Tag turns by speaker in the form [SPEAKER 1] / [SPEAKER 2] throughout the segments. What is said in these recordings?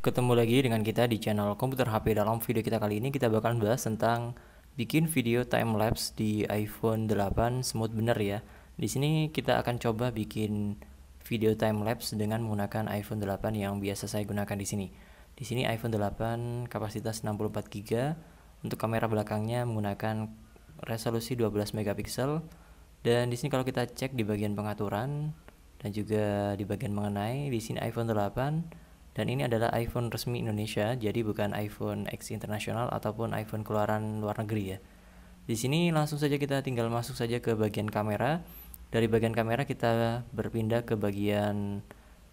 [SPEAKER 1] Ketemu lagi dengan kita di channel Komputer HP. Dalam video kita kali ini kita bakalan bahas tentang bikin video time lapse di iPhone 8 smooth bener ya. Di sini kita akan coba bikin video time lapse dengan menggunakan iPhone 8 yang biasa saya gunakan di sini. Di sini iPhone 8 kapasitas 64 GB, untuk kamera belakangnya menggunakan resolusi 12 megapiksel dan di sini kalau kita cek di bagian pengaturan dan juga di bagian mengenai di sini iPhone 8 dan ini adalah iPhone resmi Indonesia, jadi bukan iPhone X internasional ataupun iPhone keluaran luar negeri ya. Di sini langsung saja kita tinggal masuk saja ke bagian kamera. Dari bagian kamera kita berpindah ke bagian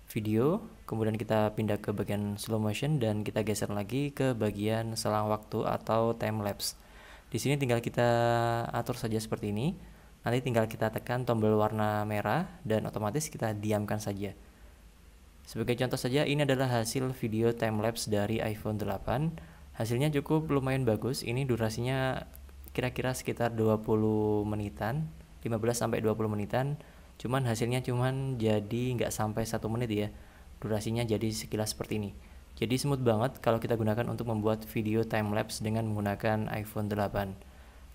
[SPEAKER 1] video, kemudian kita pindah ke bagian slow motion dan kita geser lagi ke bagian selang waktu atau time lapse. Di sini tinggal kita atur saja seperti ini. Nanti tinggal kita tekan tombol warna merah dan otomatis kita diamkan saja. Sebagai contoh saja, ini adalah hasil video timelapse dari iPhone 8. Hasilnya cukup lumayan bagus, ini durasinya kira-kira sekitar 20 menitan, 15 sampai 20 menitan. Cuman hasilnya cuman jadi nggak sampai 1 menit ya. Durasinya jadi sekilas seperti ini. Jadi smooth banget kalau kita gunakan untuk membuat video timelapse dengan menggunakan iPhone 8.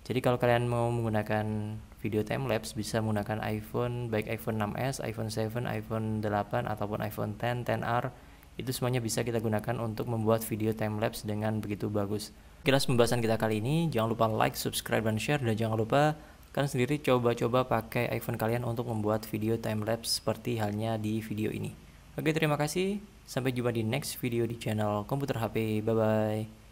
[SPEAKER 1] Jadi kalau kalian mau menggunakan video timelapse bisa menggunakan iPhone baik iPhone 6s, iPhone 7, iPhone 8 ataupun iPhone 10, 10R itu semuanya bisa kita gunakan untuk membuat video timelapse dengan begitu bagus. Jelas pembahasan kita kali ini, jangan lupa like, subscribe dan share dan jangan lupa kalian sendiri coba-coba pakai iPhone kalian untuk membuat video timelapse seperti halnya di video ini. Oke, terima kasih. Sampai jumpa di next video di channel Komputer HP. Bye bye.